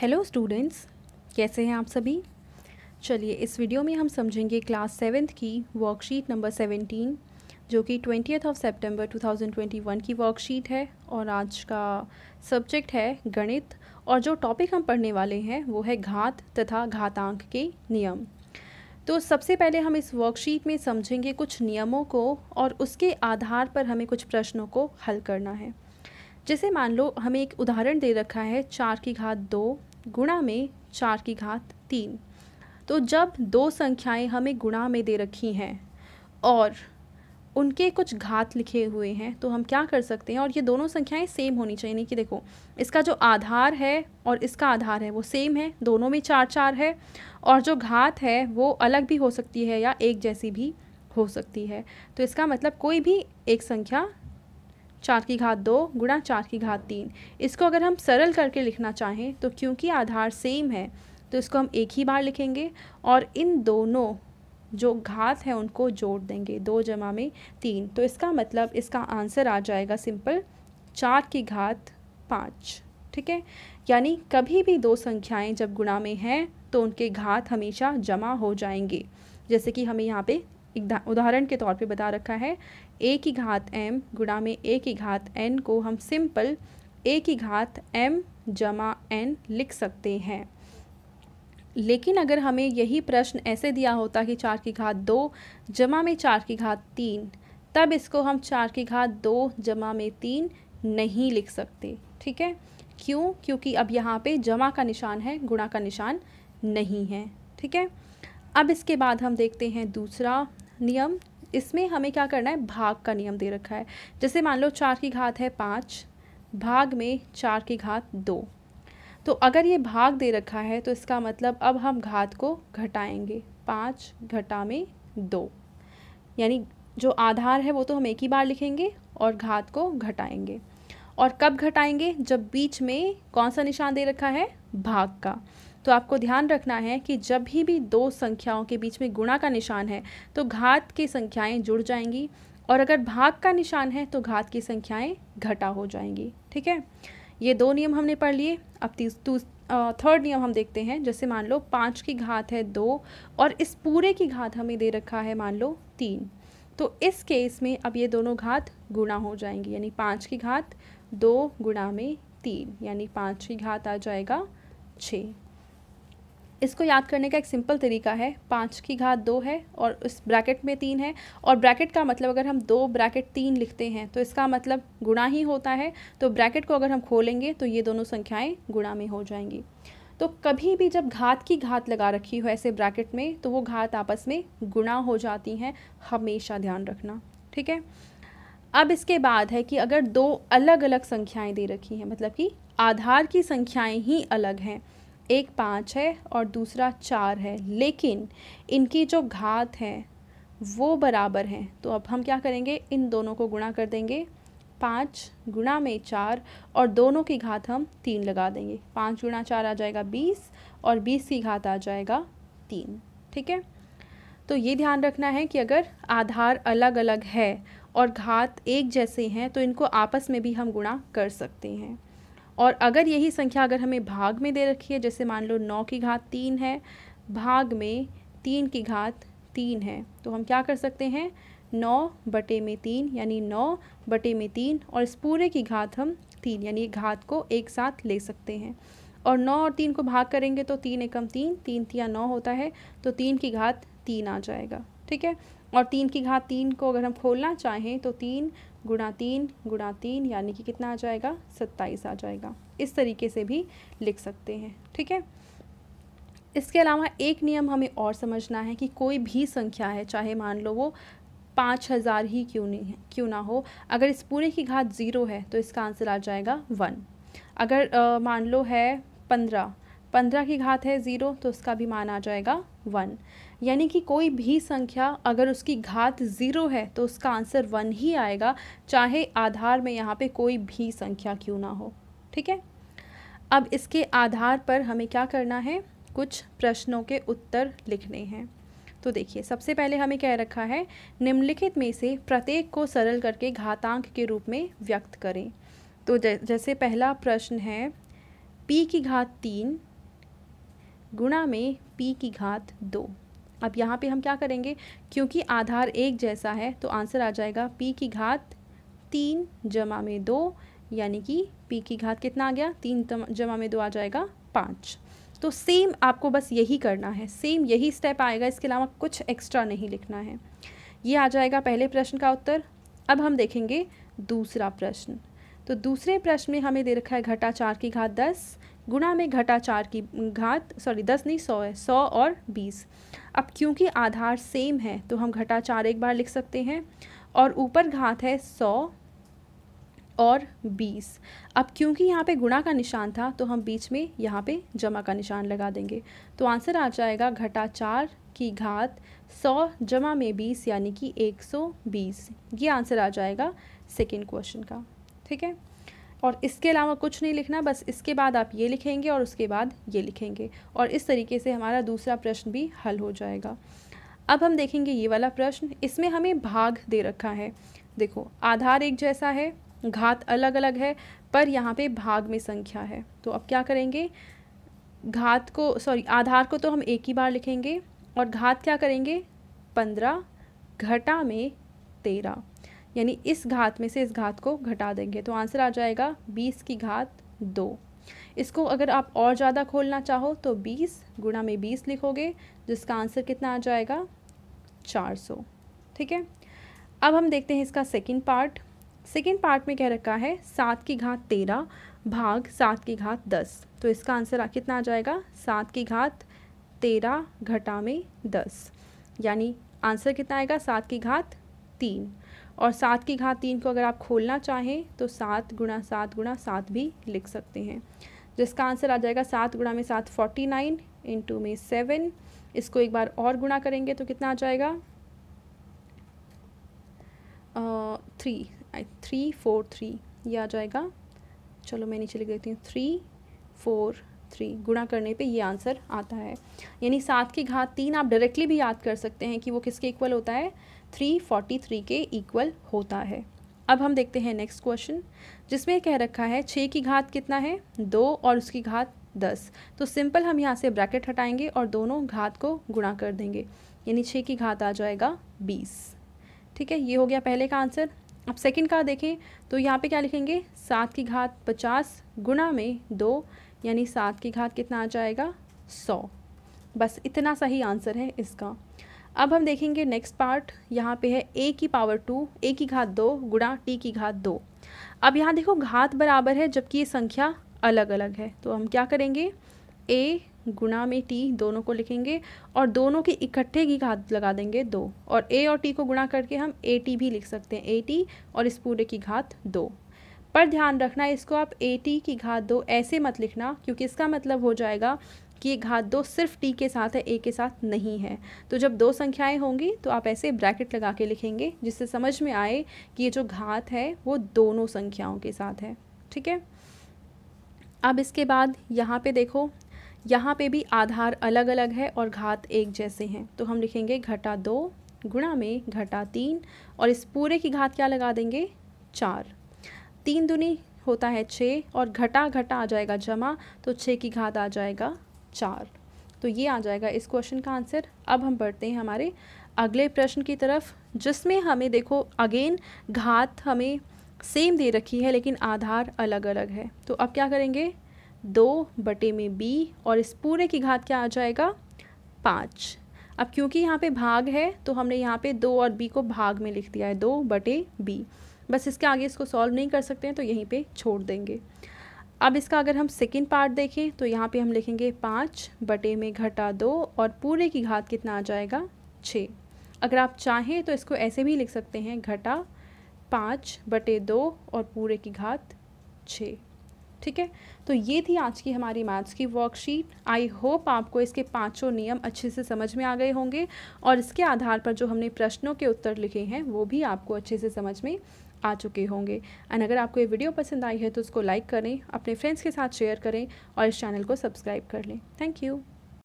hello students कैसे हैं आप सभी चलिए इस वीडियो में हम समझेंगे क्लास सेवेंथ की वर्कशीट नंबर सेवेंटीन जो कि ट्वेंटियथ ऑफ सितंबर 2021 की वर्कशीट है और आज का सब्जेक्ट है गणित और जो टॉपिक हम पढ़ने वाले हैं वो है घात तथा घातांक के नियम तो सबसे पहले हम इस वर्कशीट में समझेंगे कुछ नियमों को और उसके आधार पर हमें कुछ प्रश्नों को हल करना है जैसे मान लो हमें एक उदाहरण दे रखा है चार की घात दो गुणा में चार की घात तीन तो जब दो संख्याएं हमें गुणा में दे रखी हैं और उनके कुछ घात लिखे हुए हैं तो हम क्या कर सकते हैं और ये दोनों संख्याएं सेम होनी चाहिए नहीं कि देखो इसका जो आधार है और इसका आधार है वो सेम है दोनों में चार चार है और जो घात है वो अलग भी हो सकती है या एक जैसी भी हो सकती है तो इसका मतलब कोई भी एक संख्या चार की घात दो गुणा चार की घात तीन इसको अगर हम सरल करके लिखना चाहें तो क्योंकि आधार सेम है तो इसको हम एक ही बार लिखेंगे और इन दोनों जो घात है उनको जोड़ देंगे दो जमा में तीन तो इसका मतलब इसका आंसर आ जाएगा सिंपल चार की घात पाँच ठीक है यानी कभी भी दो संख्याएं जब गुणा में हैं तो उनके घात हमेशा जमा हो जाएंगे जैसे कि हमें यहाँ पे उदाहरण के तौर पे बता रखा है ए की घात एम गुणा में ए की घात एन को हम सिंपल ए की घात एम जमा एन लिख सकते हैं लेकिन अगर हमें यही प्रश्न ऐसे दिया होता कि चार की घात दो जमा में चार की घात तीन तब इसको हम चार की घात दो जमा में तीन नहीं लिख सकते ठीक है क्यों क्योंकि अब यहाँ पे जमा का निशान है गुणा का निशान नहीं है ठीक है अब इसके बाद हम देखते हैं दूसरा नियम इसमें हमें क्या करना है भाग का नियम दे रखा है जैसे मान लो चार की घात है पाँच भाग में चार की घात दो तो अगर ये भाग दे रखा है तो इसका मतलब अब हम घात को घटाएंगे पाँच घटा में दो यानी जो आधार है वो तो हम एक ही बार लिखेंगे और घात को घटाएंगे और कब घटाएंगे जब बीच में कौन सा निशान दे रखा है भाग का तो आपको ध्यान रखना है कि जब भी भी दो संख्याओं के बीच में गुणा का निशान है तो घात की संख्याएं जुड़ जाएंगी और अगर भाग का निशान है तो घात की संख्याएं घटा हो जाएंगी ठीक है ये दो नियम हमने पढ़ लिए अब थर्ड नियम हम देखते हैं जैसे मान लो पाँच की घात है दो और इस पूरे की घात हमें दे रखा है मान लो तीन तो इस केस में अब ये दोनों घात गुणा हो जाएंगी यानी पाँच की घात दो गुणा में तीन यानी पाँच की घात आ जाएगा छः इसको याद करने का एक सिंपल तरीका है पाँच की घात दो है और उस ब्रैकेट में तीन है और ब्रैकेट का मतलब अगर हम दो ब्रैकेट तीन लिखते हैं तो इसका मतलब गुणा ही होता है तो ब्रैकेट को अगर हम खोलेंगे तो ये दोनों संख्याएं गुणा में हो जाएंगी तो कभी भी जब घात की घात लगा रखी हो ऐसे ब्रैकेट में तो वो घात आपस में गुणा हो जाती हैं हमेशा ध्यान रखना ठीक है अब इसके बाद है कि अगर दो अलग अलग संख्याएँ दे रखी हैं मतलब कि आधार की संख्याएँ ही अलग हैं एक पाँच है और दूसरा चार है लेकिन इनकी जो घात हैं वो बराबर हैं तो अब हम क्या करेंगे इन दोनों को गुणा कर देंगे पाँच गुणा में चार और दोनों की घात हम तीन लगा देंगे पाँच गुणा चार आ जाएगा बीस और बीस की घात आ जाएगा तीन ठीक है तो ये ध्यान रखना है कि अगर आधार अलग अलग है और घात एक जैसे हैं तो इनको आपस में भी हम गुणा कर सकते हैं और अगर यही संख्या अगर हमें भाग में दे रखी है जैसे मान लो नौ की घात तीन है भाग में तीन की घात तीन है तो हम क्या कर सकते हैं नौ बटे में तीन यानी नौ बटे में तीन और इस पूरे की घात हम तीन यानी घात को एक साथ ले सकते हैं और नौ और तीन को भाग करेंगे तो तीन एकम तीन तीन तिया नौ होता है तो तीन की घात तीन आ जाएगा ठीक है और तीन की घात तीन को अगर हम खोलना चाहें तो तीन गुणा तीन गुणा तीन यानी कि कितना आ जाएगा सत्ताईस आ जाएगा इस तरीके से भी लिख सकते हैं ठीक है इसके अलावा एक नियम हमें और समझना है कि कोई भी संख्या है चाहे मान लो वो पाँच हज़ार ही क्यों नहीं है क्यों ना हो अगर इस पूरे की घात ज़ीरो है तो इसका आंसर आ जाएगा वन अगर आ, मान लो है पंद्रह पंद्रह की घात है ज़ीरो तो उसका भी मान आ जाएगा वन यानी कि कोई भी संख्या अगर उसकी घात ज़ीरो है तो उसका आंसर वन ही आएगा चाहे आधार में यहाँ पे कोई भी संख्या क्यों ना हो ठीक है अब इसके आधार पर हमें क्या करना है कुछ प्रश्नों के उत्तर लिखने हैं तो देखिए सबसे पहले हमें कह रखा है निम्नलिखित में से प्रत्येक को सरल करके घातांक के रूप में व्यक्त करें तो जैसे पहला प्रश्न है पी की घात तीन गुणा में पी की घात दो अब यहाँ पे हम क्या करेंगे क्योंकि आधार एक जैसा है तो आंसर आ जाएगा पी की घात तीन जमा में दो यानी कि पी की घात कितना आ गया तीन जमा में दो आ जाएगा पाँच तो सेम आपको बस यही करना है सेम यही स्टेप आएगा इसके अलावा कुछ एक्स्ट्रा नहीं लिखना है ये आ जाएगा पहले प्रश्न का उत्तर अब हम देखेंगे दूसरा प्रश्न तो दूसरे प्रश्न में हमें दे रखा है घटा चार की घात दस गुणा में घटा चार की घात सॉरी दस नहीं सौ है सौ और बीस अब क्योंकि आधार सेम है तो हम घटा चार एक बार लिख सकते हैं और ऊपर घात है सौ और बीस अब क्योंकि यहाँ पे गुणा का निशान था तो हम बीच में यहाँ पे जमा का निशान लगा देंगे तो आंसर आ जाएगा घटा चार की घात सौ जमा में बीस यानी कि एक सौ बीस ये आंसर आ जाएगा सेकेंड क्वेश्चन का ठीक है और इसके अलावा कुछ नहीं लिखना बस इसके बाद आप ये लिखेंगे और उसके बाद ये लिखेंगे और इस तरीके से हमारा दूसरा प्रश्न भी हल हो जाएगा अब हम देखेंगे ये वाला प्रश्न इसमें हमें भाग दे रखा है देखो आधार एक जैसा है घात अलग अलग है पर यहाँ पे भाग में संख्या है तो अब क्या करेंगे घात को सॉरी आधार को तो हम एक ही बार लिखेंगे और घात क्या करेंगे पंद्रह घटा में तेरह यानी इस घात में से इस घात को घटा देंगे तो आंसर आ जाएगा बीस की घात दो इसको अगर आप और ज़्यादा खोलना चाहो तो बीस गुणा में बीस लिखोगे जिसका आंसर कितना आ जाएगा चार सौ ठीक है अब हम देखते हैं इसका सेकेंड पार्ट सेकेंड पार्ट में कह रखा है सात की घात तेरह भाग सात की घात दस तो इसका आंसर कितना आ जाएगा सात की घात तेरह घटा में दस यानी आंसर कितना आएगा सात की घात तीन और सात की घात तीन को अगर आप खोलना चाहें तो सात गुणा सात गुणा सात भी लिख सकते हैं जिसका आंसर आ जाएगा सात गुणा में सात फोर्टी नाइन इंटू में सेवन इसको एक बार और गुणा करेंगे तो कितना आ जाएगा थ्री थ्री फोर थ्री ये आ जाएगा चलो मैं नीचे लिख देती हूँ थ्री फोर थ्री गुणा करने पे ये आंसर आता है यानी सात की घात तीन आप डायरेक्टली भी याद कर सकते हैं कि वो किसके इक्वल होता है थ्री फोर्टी थ्री के इक्वल होता है अब हम देखते हैं नेक्स्ट क्वेश्चन जिसमें कह रखा है छः की घात कितना है दो और उसकी घात दस तो सिंपल हम यहाँ से ब्रैकेट हटाएंगे और दोनों घात को गुणा कर देंगे यानी छः की घात आ जाएगा बीस ठीक है ये हो गया पहले का आंसर अब सेकंड का देखें तो यहाँ पे क्या लिखेंगे सात की घात पचास गुणा में दो यानी सात की घात कितना आ जाएगा सौ बस इतना सही आंसर है इसका अब हम देखेंगे नेक्स्ट पार्ट यहाँ पे है ए की पावर टू ए की घात दो गुणा टी की घात दो अब यहाँ देखो घात बराबर है जबकि ये संख्या अलग अलग है तो हम क्या करेंगे ए गुणा में टी दोनों को लिखेंगे और दोनों के इकट्ठे की घात लगा देंगे दो और ए और टी को गुणा करके हम ए टी भी लिख सकते हैं ए टी और इस पूरे की घात दो पर ध्यान रखना इसको आप ए टी की घात दो ऐसे मत लिखना क्योंकि इसका मतलब हो जाएगा कि ये घात दो सिर्फ टी के साथ है ए के साथ नहीं है तो जब दो संख्याएं होंगी तो आप ऐसे ब्रैकेट लगा के लिखेंगे जिससे समझ में आए कि ये जो घात है वो दोनों संख्याओं के साथ है ठीक है अब इसके बाद यहाँ पे देखो यहाँ पे भी आधार अलग अलग है और घात एक जैसे हैं तो हम लिखेंगे घटा दो गुणा में घटा तीन और इस पूरे की घात क्या लगा देंगे चार तीन दुनी होता है छः और घटा घटा आ जाएगा जमा तो छः की घात आ जाएगा चार तो ये आ जाएगा इस क्वेश्चन का आंसर अब हम बढ़ते हैं हमारे अगले प्रश्न की तरफ जिसमें हमें देखो अगेन घात हमें सेम दे रखी है लेकिन आधार अलग अलग है तो अब क्या करेंगे दो बटे में बी और इस पूरे की घात क्या आ जाएगा पाँच अब क्योंकि यहाँ पे भाग है तो हमने यहाँ पे दो और बी को भाग में लिख दिया है दो बटे बी बस इसके आगे इसको सॉल्व नहीं कर सकते हैं तो यहीं पे छोड़ देंगे अब इसका अगर हम सेकेंड पार्ट देखें तो यहाँ पे हम लिखेंगे पाँच बटे में घटा दो और पूरे की घात कितना आ जाएगा छः अगर आप चाहें तो इसको ऐसे भी लिख सकते हैं घटा पाँच बटे दो और पूरे की घात छः ठीक है तो ये थी आज की हमारी मैथ्स की वर्कशीट आई होप आपको इसके पांचों नियम अच्छे से समझ में आ गए होंगे और इसके आधार पर जो हमने प्रश्नों के उत्तर लिखे हैं वो भी आपको अच्छे से समझ में आ चुके होंगे एंड अगर आपको ये वीडियो पसंद आई है तो उसको लाइक करें अपने फ्रेंड्स के साथ शेयर करें और इस चैनल को सब्सक्राइब कर लें थैंक यू